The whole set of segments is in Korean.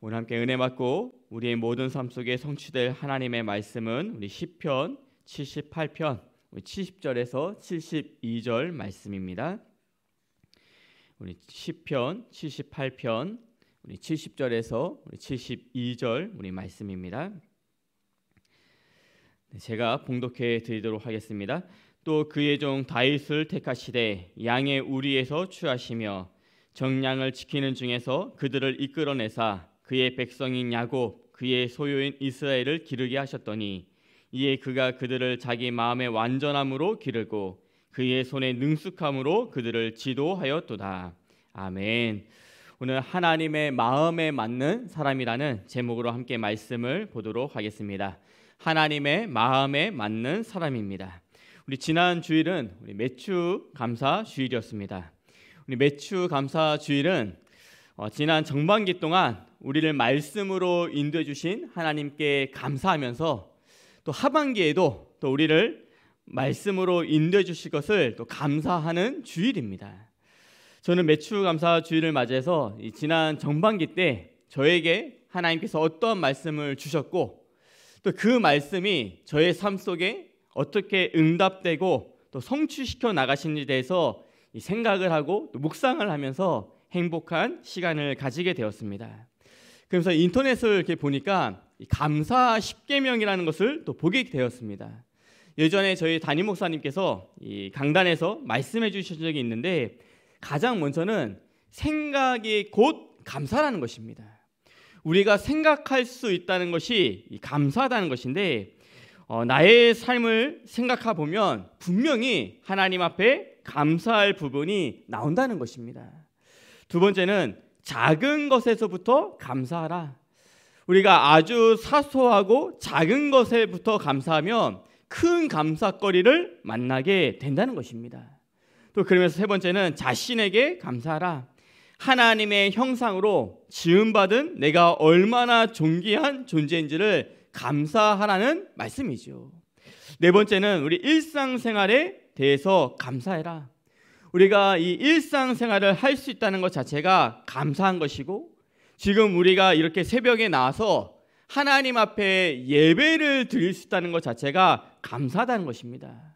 오늘 함께 은혜 받고 우리의 모든 삶 속에 성취될 하나님의 말씀은 우리 시편 78편 70절에서 72절 말씀입니다. 우리 시편 78편 우리 70절에서 우리 72절 우리 말씀입니다. 네, 제가 봉독해 드리도록 하겠습니다. 또 그의 종 다윗을 택하시되 양의 우리에서 취하시며 정량을 지키는 중에서 그들을 이끌어내사 그의 백성인 야곱 그의 소유인 이스라엘을 기르게 하셨더니 이에 그가 그들을 자기 마음의 완전함으로 기르고 그의 손의 능숙함으로 그들을 지도하였도다. 아멘. 오늘 하나님의 마음에 맞는 사람이라는 제목으로 함께 말씀을 보도록 하겠습니다. 하나님의 마음에 맞는 사람입니다. 우리 지난 주일은 우리 매추 감사 주일이었습니다. 우리 매추 감사 주일은 어, 지난 정반기 동안 우리를 말씀으로 인도해 주신 하나님께 감사하면서 또 하반기에도 또 우리를 말씀으로 인도해 주실 것을 또 감사하는 주일입니다. 저는 매출 감사 주일을 맞이해서 지난 정반기 때 저에게 하나님께서 어떠 말씀을 주셨고 또 그 말씀이 저의 삶 속에 어떻게 응답되고 또 성취시켜 나가신지에 대해서 생각을 하고 또 묵상을 하면서 행복한 시간을 가지게 되었습니다. 그래서 인터넷을 이렇게 보니까 감사 10계명이라는 것을 또 보게 되었습니다. 예전에 저희 담임 목사님께서 강단에서 말씀해 주신 적이 있는데 가장 먼저는 생각이 곧 감사라는 것입니다. 우리가 생각할 수 있다는 것이 감사하다는 것인데 어, 나의 삶을 생각해 보면 분명히 하나님 앞에 감사할 부분이 나온다는 것입니다. 두 번째는 작은 것에서부터 감사하라. 우리가 아주 사소하고 작은 것에부터 감사하면 큰 감사거리를 만나게 된다는 것입니다. 또 그러면서 세 번째는 자신에게 감사하라. 하나님의 형상으로 지음받은 내가 얼마나 존귀한 존재인지를 감사하라는 말씀이죠. 네 번째는 우리 일상생활에 대해서 감사해라. 우리가 이 일상생활을 할 수 있다는 것 자체가 감사한 것이고 지금 우리가 이렇게 새벽에 나와서 하나님 앞에 예배를 드릴 수 있다는 것 자체가 감사하다는 것입니다.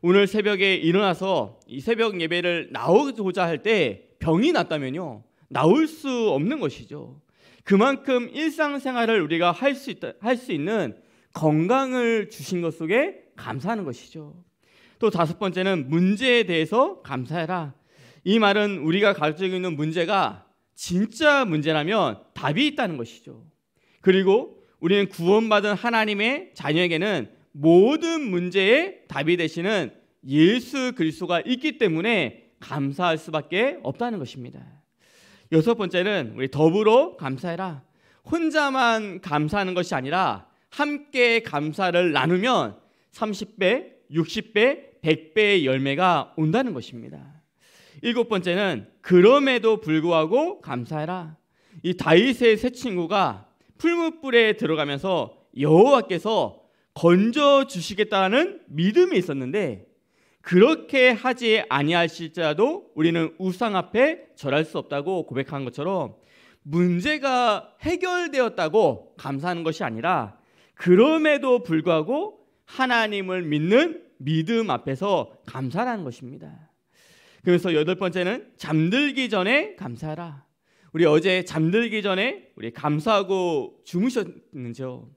오늘 새벽에 일어나서 이 새벽 예배를 나오고자 할 때 병이 났다면요. 나올 수 없는 것이죠. 그만큼 일상생활을 우리가 할 수있는 건강을 주신 것 속에 감사하는 것이죠. 또 다섯 번째는 문제에 대해서 감사해라. 이 말은 우리가 가지고 있는 문제가 진짜 문제라면 답이 있다는 것이죠. 그리고 우리는 구원받은 하나님의 자녀에게는 모든 문제의 답이 되시는 예수 그리스도가 있기 때문에 감사할 수밖에 없다는 것입니다. 여섯 번째는 우리 더불어 감사해라. 혼자만 감사하는 것이 아니라 함께 감사를 나누면 30배, 60배, 100배의 열매가 온다는 것입니다. 일곱 번째는 그럼에도 불구하고 감사해라. 이 다윗의 새 친구가 풀무불에 들어가면서 여호와께서 건져 주시겠다는 믿음이 있었는데 그렇게 하지 아니하실지도 우리는 우상 앞에 절할 수 없다고 고백한 것처럼 문제가 해결되었다고 감사하는 것이 아니라 그럼에도 불구하고 하나님을 믿는 믿음 앞에서 감사라는 것입니다. 그래서 여덟 번째는 잠들기 전에 감사하라. 우리 어제 잠들기 전에 우리 감사하고 주무셨는지요?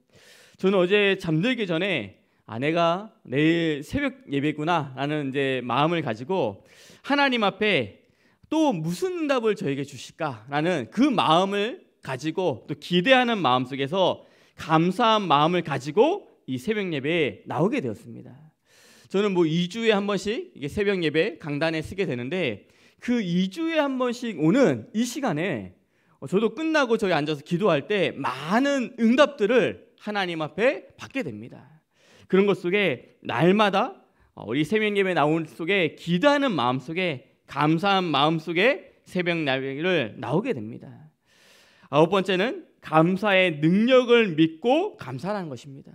저는 어제 잠들기 전에 아내가 내일 새벽 예배구나라는 이제 마음을 가지고 하나님 앞에 또 무슨 응답을 저에게 주실까라는 그 마음을 가지고 또 기대하는 마음 속에서 감사한 마음을 가지고 이 새벽 예배에 나오게 되었습니다. 저는 뭐 2주에 한 번씩 이게 새벽 예배 강단에 쓰게 되는데 그 2주에 한 번씩 오는 이 시간에 저도 끝나고 저기 앉아서 기도할 때 많은 응답들을 하나님 앞에 받게 됩니다. 그런 것 속에 날마다 우리 어, 새벽 예배 나온 속에 기도하는 마음 속에 감사한 마음 속에 새벽 예배를 나오게 됩니다. 아홉 번째는 감사의 능력을 믿고 감사하는 것입니다.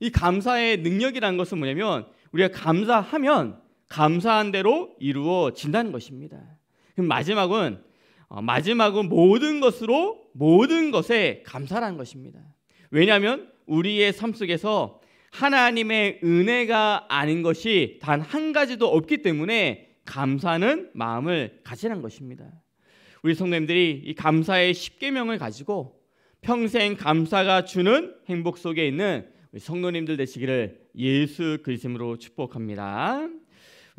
이 감사의 능력이라는 것은 뭐냐면 우리가 감사하면 감사한 대로 이루어진다는 것입니다. 그럼 마지막은 어, 마지막은 모든 것으로 모든 것에 감사라는 것입니다. 왜냐하면 우리의 삶 속에서 하나님의 은혜가 아닌 것이 단 한 가지도 없기 때문에 감사는 마음을 가지는 것입니다. 우리 성도님들이 이 감사의 십계명을 가지고 평생 감사가 주는 행복 속에 있는 우리 성도님들 되시기를 예수 그리스도로 축복합니다.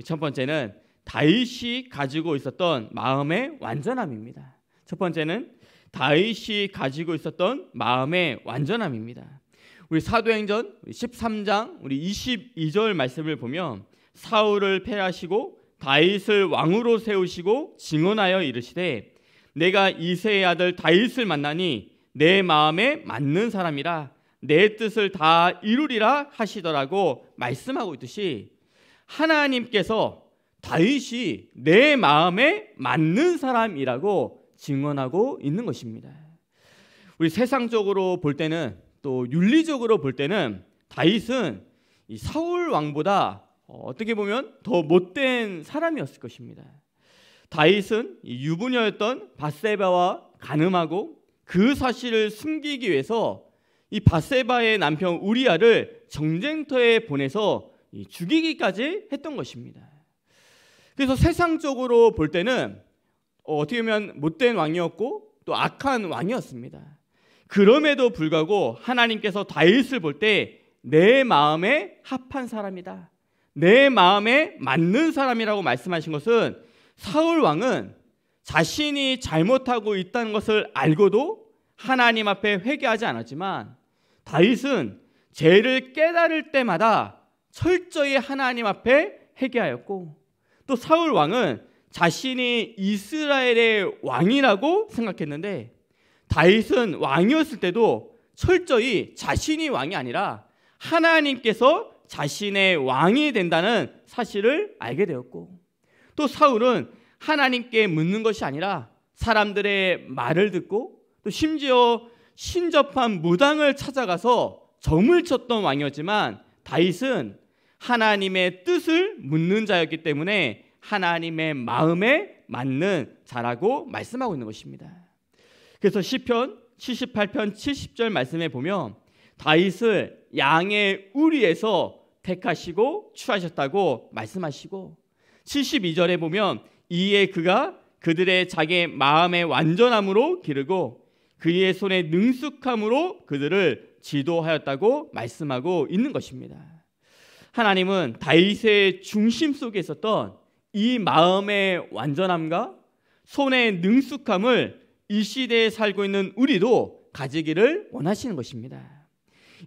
첫 번째는 다윗이 가지고 있었던 마음의 완전함입니다. 첫 번째는 다윗이 가지고 있었던 마음의 완전함입니다. 우리 사도행전 13장 우리 22절 말씀을 보면 사울을 패하시고 다윗을 왕으로 세우시고 증언하여 이르시되 내가 이세의 아들 다윗을 만나니 내 마음에 맞는 사람이라 내 뜻을 다 이루리라 하시더라고 말씀하고 있듯이 하나님께서 다윗이 내 마음에 맞는 사람이라고 증언하고 있는 것입니다. 우리 세상적으로 볼 때는 또 윤리적으로 볼 때는 다윗은 사울 왕보다 어, 어떻게 보면 더 못된 사람이었을 것입니다. 다윗은 유부녀였던 바세바와 가늠하고 그 사실을 숨기기 위해서 이 바세바의 남편 우리아를 정쟁터에 보내서 죽이기까지 했던 것입니다. 그래서 세상적으로 볼 때는 어, 어떻게 보면 못된 왕이었고 또 악한 왕이었습니다. 그럼에도 불구하고 하나님께서 다윗을 볼 때 내 마음에 합한 사람이다. 내 마음에 맞는 사람이라고 말씀하신 것은 사울 왕은 자신이 잘못하고 있다는 것을 알고도 하나님 앞에 회개하지 않았지만 다윗은 죄를 깨달을 때마다 철저히 하나님 앞에 회개하였고 또 사울 왕은 자신이 이스라엘의 왕이라고 생각했는데 다윗은 왕이었을 때도 철저히 자신이 왕이 아니라 하나님께서 자신의 왕이 된다는 사실을 알게 되었고 또 사울은 하나님께 묻는 것이 아니라 사람들의 말을 듣고 또 심지어 신접한 무당을 찾아가서 점을 쳤던 왕이었지만 다윗은 하나님의 뜻을 묻는 자였기 때문에 하나님의 마음에 맞는 자라고 말씀하고 있는 것입니다. 그래서 시편 78편 70절 말씀에 보면 다윗을 양의 우리에서 택하시고 취하셨다고 말씀하시고 72절에 보면 이에 그가 그들의 자기 마음의 완전함으로 기르고 그의 손에 능숙함으로 그들을 지도하였다고 말씀하고 있는 것입니다. 하나님은 다윗의 중심 속에 있었던 이 마음의 완전함과 손의 능숙함을 이 시대에 살고 있는 우리도 가지기를 원하시는 것입니다.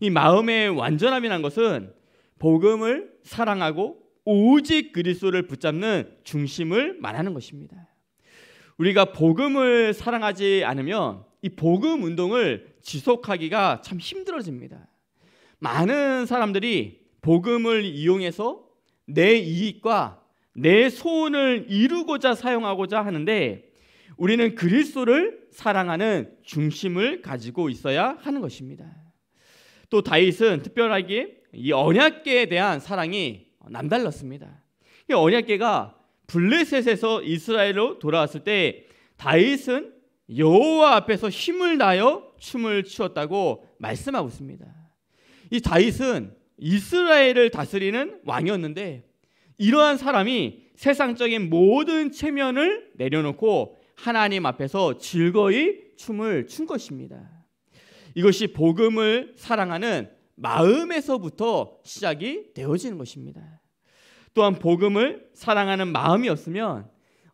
이 마음의 완전함이란 것은 복음을 사랑하고 오직 그리스도를 붙잡는 중심을 말하는 것입니다. 우리가 복음을 사랑하지 않으면 이 복음 운동을 지속하기가 참 힘들어집니다. 많은 사람들이 복음을 이용해서 내 이익과 내 소원을 이루고자 사용하고자 하는데 우리는 그리스도를 사랑하는 중심을 가지고 있어야 하는 것입니다. 또 다윗은 특별하게 이 언약계에 대한 사랑이 남달랐습니다. 언약계가 블레셋에서 이스라엘로 돌아왔을 때 다윗은 여호와 앞에서 힘을 다여 춤을 추었다고 말씀하고 있습니다. 이 다윗은 이스라엘을 다스리는 왕이었는데 이러한 사람이 세상적인 모든 체면을 내려놓고 하나님 앞에서 즐거이 춤을 춘 것입니다. 이것이 복음을 사랑하는 마음에서부터 시작이 되어지는 것입니다. 또한 복음을 사랑하는 마음이 없으면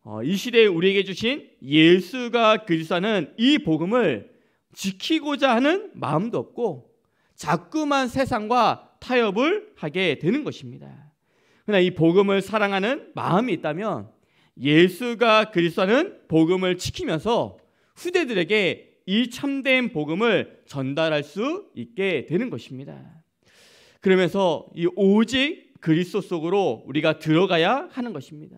어, 이 시대에 우리에게 주신 예수가 그리스도는 이 복음을 지키고자 하는 마음도 없고 자꾸만 세상과 타협을 하게 되는 것입니다. 그러나 이 복음을 사랑하는 마음이 있다면 예수가 그리스도는 복음을 지키면서 후대들에게 이 참된 복음을 전달할 수 있게 되는 것입니다. 그러면서 이 오직 그리스도 속으로 우리가 들어가야 하는 것입니다.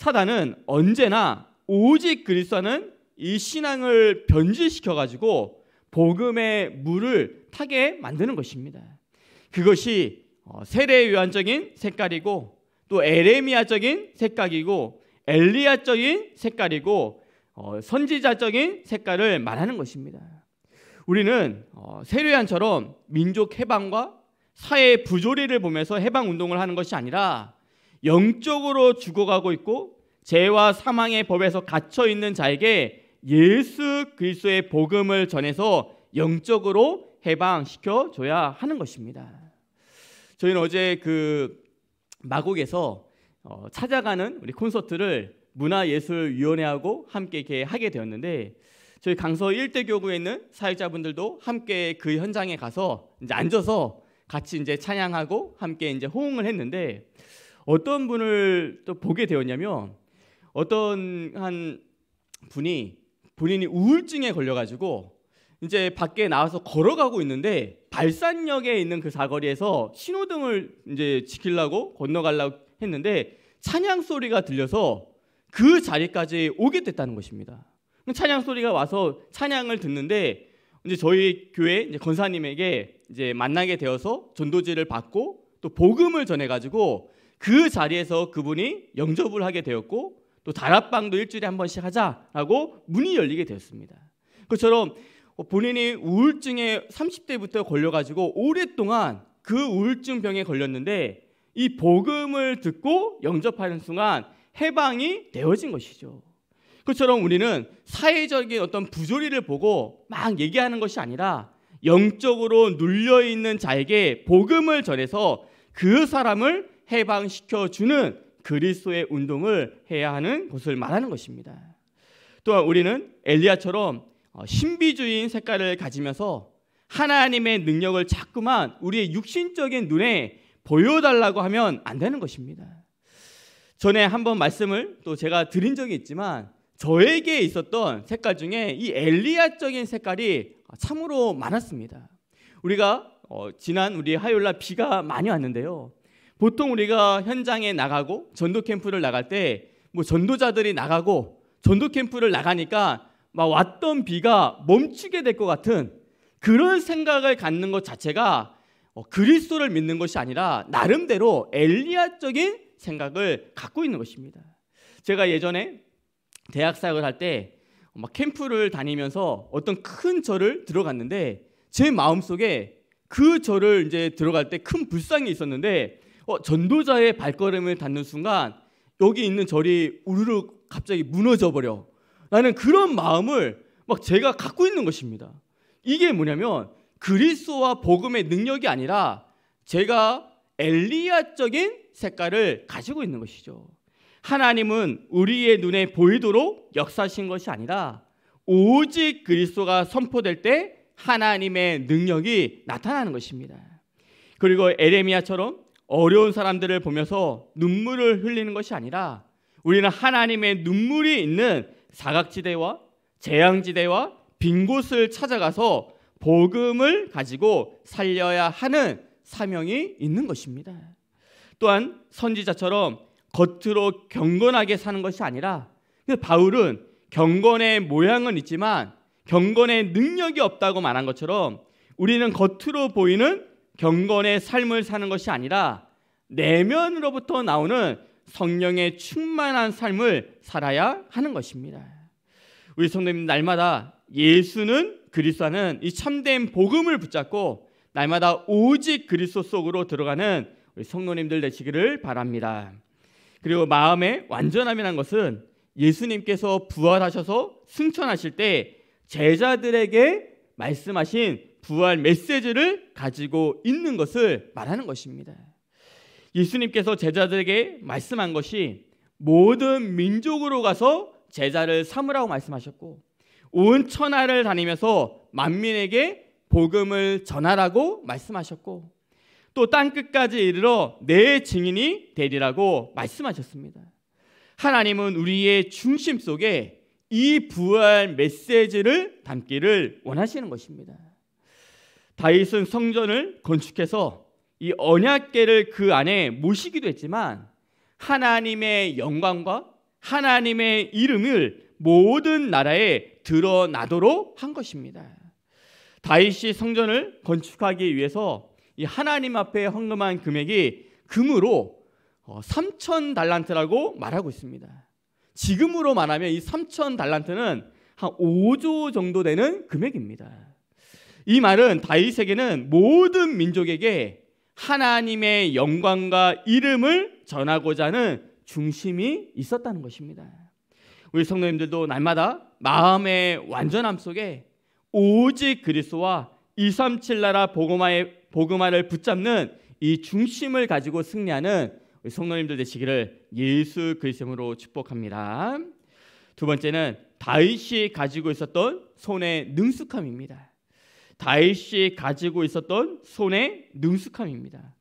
사단은 언제나 오직 그리스도 는이 신앙을 변질시켜 가지고 복음의 물을 타게 만드는 것입니다. 그것이 어, 세례의 한적인 색깔이고 또 에레미아적인 색깔이고 엘리야적인 색깔이고 어, 선지자적인 색깔을 말하는 것입니다. 우리는 어, 세례안처럼 민족 해방과 사회 부조리를 보면서 해방 운동을 하는 것이 아니라 영적으로 죽어가고 있고 죄와 사망의 법에서 갇혀 있는 자에게 예수 그리스도의 복음을 전해서 영적으로 해방시켜 줘야 하는 것입니다. 저희는 어제 그 마곡에서 어, 찾아가는 우리 콘서트를 문화예술위원회하고 함께 이렇게 하게 되었는데 저희 강서 1대 교구에 있는 사역자분들도 함께 그 현장에 가서 이제 앉아서 같이 이제 찬양하고 함께 이제 호응을 했는데 어떤 분을 또 보게 되었냐면 어떤 한 분이 본인이 우울증에 걸려가지고 이제 밖에 나와서 걸어가고 있는데 발산역에 있는 그 사거리에서 신호등을 이제 지키려고 건너가려고 했는데 찬양 소리가 들려서 그 자리까지 오게 됐다는 것입니다. 찬양 소리가 와서 찬양을 듣는데 이제 저희 교회 이제 권사님에게 이제 만나게 되어서 전도지를 받고 또 복음을 전해가지고 그 자리에서 그분이 영접을 하게 되었고 또 다락방도 일주일에 한 번씩 하자라고 문이 열리게 되었습니다. 그처럼 본인이 우울증에 30대부터 걸려가지고 오랫동안 그 우울증 병에 걸렸는데 이 복음을 듣고 영접하는 순간 해방이 되어진 것이죠. 그처럼 우리는 사회적인 어떤 부조리를 보고 막 얘기하는 것이 아니라 영적으로 눌려 있는 자에게 복음을 전해서 그 사람을 해방시켜 주는 그리스도의 운동을 해야 하는 것을 말하는 것입니다. 또한 우리는 엘리야처럼 어, 신비주의인 색깔을 가지면서 하나님의 능력을 자꾸만 우리의 육신적인 눈에 보여달라고 하면 안 되는 것입니다. 전에 한번 말씀을 또 제가 드린 적이 있지만 저에게 있었던 색깔 중에 이 엘리야적인 색깔이 어, 참으로 많았습니다. 우리가 어, 지난 우리 화요일 날 비가 많이 왔는데요. 보통 우리가 현장에 나가고 전도 캠프를 나갈 때 뭐 전도자들이 나가고 전도 캠프를 나가니까 막 왔던 비가 멈추게 될 것 같은 그런 생각을 갖는 것 자체가 어, 그리스도를 믿는 것이 아니라 나름대로 엘리야적인 생각을 갖고 있는 것입니다. 제가 예전에 대학 사역을 할 때 막 캠프를 다니면서 어떤 큰 절을 들어갔는데 제 마음속에 그 절을 이제 들어갈 때 큰 불상이 있었는데 어, 전도자의 발걸음을 닿는 순간 여기 있는 절이 우르르 갑자기 무너져 버려. 나는 그런 마음을 막 제가 갖고 있는 것입니다. 이게 뭐냐면 그리스도와 복음의 능력이 아니라 제가 엘리야적인 색깔을 가지고 있는 것이죠. 하나님은 우리의 눈에 보이도록 역사하신 것이 아니라 오직 그리스도가 선포될 때 하나님의 능력이 나타나는 것입니다. 그리고 에레미야처럼 어려운 사람들을 보면서 눈물을 흘리는 것이 아니라 우리는 하나님의 눈물이 있는 사각지대와 재앙지대와 빈 곳을 찾아가서 복음을 가지고 살려야 하는 사명이 있는 것입니다. 또한 선지자처럼 겉으로 경건하게 사는 것이 아니라 그 바울은 경건의 모양은 있지만 경건의 능력이 없다고 말한 것처럼 우리는 겉으로 보이는 경건의 삶을 사는 것이 아니라 내면으로부터 나오는 성령의 충만한 삶을 살아야 하는 것입니다. 우리 성도님 날마다 예수는 그리스도는 이 참된 복음을 붙잡고 날마다 오직 그리스도 속으로 들어가는 우리 성도님들 되시기를 바랍니다. 그리고 마음의 완전함이란 것은 예수님께서 부활하셔서 승천하실 때 제자들에게 말씀하신 부활 메시지를 가지고 있는 것을 말하는 것입니다. 예수님께서 제자들에게 말씀한 것이 모든 민족으로 가서 제자를 삼으라고 말씀하셨고 온 천하를 다니면서 만민에게 복음을 전하라고 말씀하셨고 또 땅끝까지 이르러 내 증인이 되리라고 말씀하셨습니다. 하나님은 우리의 중심 속에 이 부활 메시지를 담기를 원하시는 것입니다. 다윗은 성전을 건축해서 이 언약궤를 그 안에 모시기도 했지만 하나님의 영광과 하나님의 이름을 모든 나라에 드러나도록 한 것입니다. 다윗이 성전을 건축하기 위해서 이 하나님 앞에 헌금한 금액이 금으로 3천 어, 달란트라고 말하고 있습니다. 지금으로 말하면 이 3천 달란트는 한 5조 정도 되는 금액입니다. 이 말은 다윗에게는 모든 민족에게 하나님의 영광과 이름을 전하고자 하는 중심이 있었다는 것입니다. 우리 성도님들도 날마다 마음의 완전함 속에 오직 그리스도와 237 나라 복음화의 복음화를 붙잡는 이 중심을 가지고 승리하는 우리 성도님들 되시기를 예수 그리스도로 축복합니다. 두 번째는 다윗이 가지고 있었던 손의 능숙함입니다. 다윗이 가지고 있었던 손의 능숙함입니다.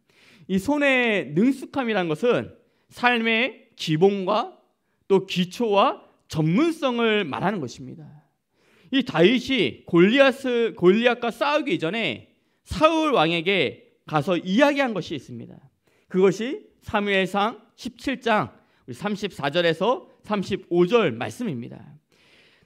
이 손의 능숙함이란 것은 삶의 기본과 또 기초와 전문성을 말하는 것입니다. 이 다윗이 골리앗을 골리앗과 싸우기 전에 사울 왕에게 가서 이야기한 것이 있습니다. 그것이 사무엘상 17장 34절에서 35절 말씀입니다.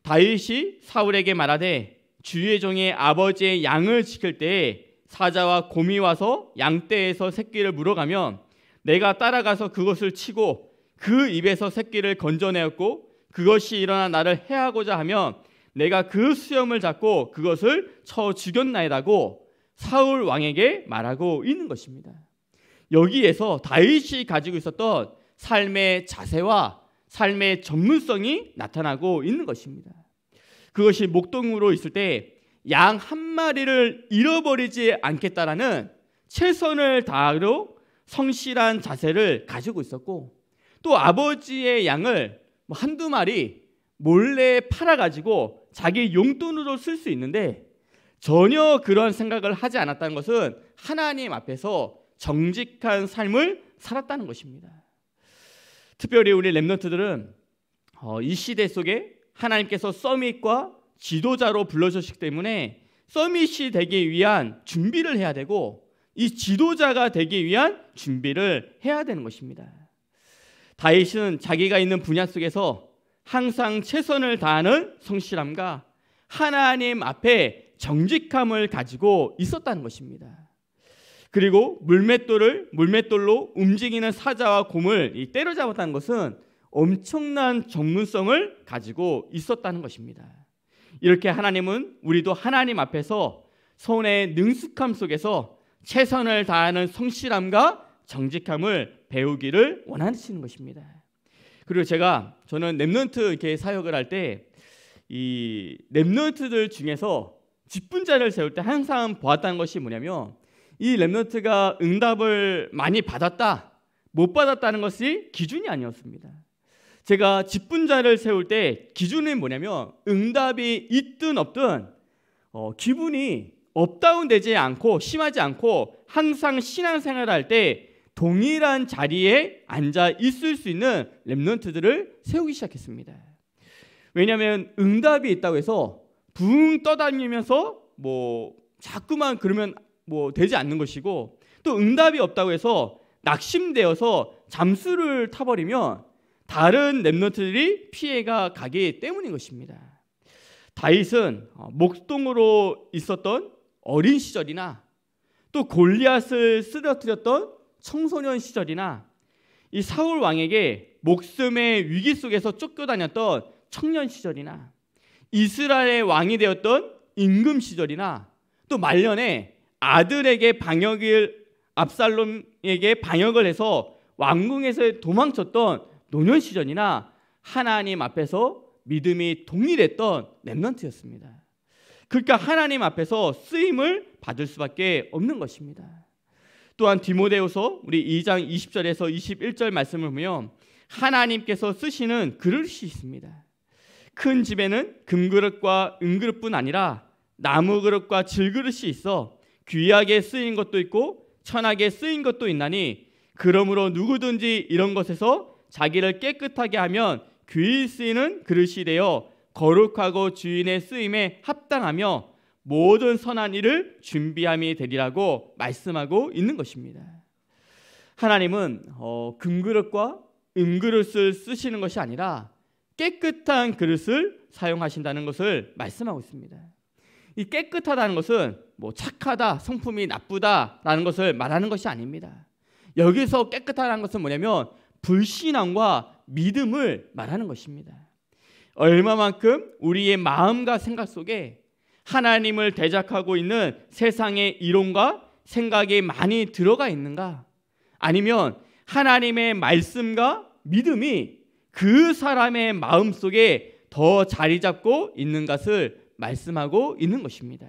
다윗이 사울에게 말하되 주의 종의 아버지의 양을 지킬 때에 사자와 곰이 와서 양떼에서 새끼를 물어가면 내가 따라가서 그것을 치고 그 입에서 새끼를 건져내었고 그것이 일어나 나를 해하고자 하면 내가 그 수염을 잡고 그것을 쳐 죽였나이다고 사울 왕에게 말하고 있는 것입니다. 여기에서 다윗이 가지고 있었던 삶의 자세와 삶의 전문성이 나타나고 있는 것입니다. 그것이 목동으로 있을 때 양 한 마리를 잃어버리지 않겠다라는 최선을 다하려 성실한 자세를 가지고 있었고 또 아버지의 양을 뭐 한두 마리 몰래 팔아가지고 자기 용돈으로 쓸 수 있는데 전혀 그런 생각을 하지 않았다는 것은 하나님 앞에서 정직한 삶을 살았다는 것입니다. 특별히 우리 렘넌트들은 어, 이 시대 속에 하나님께서 서밋과 지도자로 불러주셨기 때문에 서밋이 되기 위한 준비를 해야 되고 이 지도자가 되기 위한 준비를 해야 되는 것입니다. 다윗은 자기가 있는 분야 속에서 항상 최선을 다하는 성실함과 하나님 앞에 정직함을 가지고 있었다는 것입니다. 그리고 물맷돌을 물맷돌로 움직이는 사자와 곰을 때려잡았다는 것은 엄청난 전문성을 가지고 있었다는 것입니다. 이렇게 하나님은 우리도 하나님 앞에서 선의 능숙함 속에서 최선을 다하는 성실함과 정직함을 배우기를 원하시는 것입니다. 그리고 제가 저는 랩런트 이렇게 사역을 할 때이 랩런트들 중에서 직분자를 세울 때 항상 보았다는 것이 뭐냐면 이 랩런트가 응답을 많이 받았다 못 받았다는 것이 기준이 아니었습니다. 제가 직분자를 세울 때기준은 뭐냐면 응답이 있든 없든 어, 기분이 업다운되지 않고 심하지 않고 항상 신앙생활 할때 동일한 자리에 앉아 있을 수 있는 랩런트들을 세우기 시작했습니다. 왜냐하면 응답이 있다고 해서 붕 떠다니면서 뭐 자꾸만 그러면 뭐 되지 않는 것이고 또 응답이 없다고 해서 낙심되어서 잠수를 타버리면 다른 렘노트들이 피해가 가기 때문인 것입니다. 다윗은 어, 목동으로 있었던 어린 시절이나 또 골리앗을 쓰러뜨렸던 청소년 시절이나 이 사울 왕에게 목숨의 위기 속에서 쫓겨다녔던 청년 시절이나 이스라엘의 왕이 되었던 임금 시절이나 또 말년에 아들에게 방역을 압살롬에게 방역을 해서 왕궁에서 도망쳤던 노년 시절이나 하나님 앞에서 믿음이 동일했던 렘넌트였습니다. 그러니까 하나님 앞에서 쓰임을 받을 수밖에 없는 것입니다. 또한 디모데후서 우리 2장 20절에서 21절 말씀을 보면 하나님께서 쓰시는 그릇이 있습니다. 큰 집에는 금그릇과 은그릇뿐 아니라 나무그릇과 질그릇이 있어 귀하게 쓰인 것도 있고 천하게 쓰인 것도 있나니 그러므로 누구든지 이런 것에서 자기를 깨끗하게 하면 귀히 쓰이는 그릇이 되어 거룩하고 주인의 쓰임에 합당하며 모든 선한 일을 준비함이 되리라고 말씀하고 있는 것입니다. 하나님은 어, 금그릇과 음그릇을 쓰시는 것이 아니라 깨끗한 그릇을 사용하신다는 것을 말씀하고 있습니다. 이 깨끗하다는 것은 뭐 착하다, 성품이 나쁘다라는 것을 말하는 것이 아닙니다. 여기서 깨끗하다는 것은 뭐냐면 불신앙과 믿음을 말하는 것입니다. 얼마만큼 우리의 마음과 생각 속에 하나님을 대적하고 있는 세상의 이론과 생각이 많이 들어가 있는가? 아니면 하나님의 말씀과 믿음이 그 사람의 마음 속에 더 자리 잡고 있는 것을 말씀하고 있는 것입니다.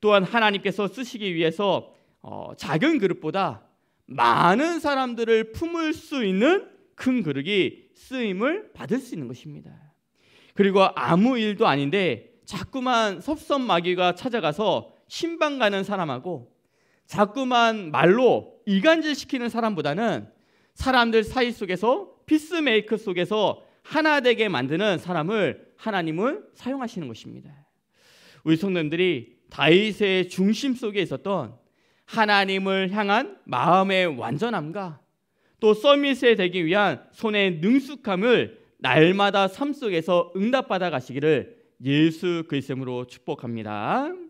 또한 하나님께서 쓰시기 위해서 어, 작은 그릇보다 많은 사람들을 품을 수 있는 큰 그릇이 쓰임을 받을 수 있는 것입니다. 그리고 아무 일도 아닌데 자꾸만 섭섭마귀가 찾아가서 신방 가는 사람하고 자꾸만 말로 이간질 시키는 사람보다는 사람들 사이 속에서 피스메이크 속에서 하나 되게 만드는 사람을 하나님은 사용하시는 것입니다. 우리 성도님들이 다윗의 중심 속에 있었던 하나님을 향한 마음의 완전함과 또 서밋에 되기 위한 손의 능숙함을 날마다 삶 속에서 응답받아 가시기를 예수 그리스도로 축복합니다.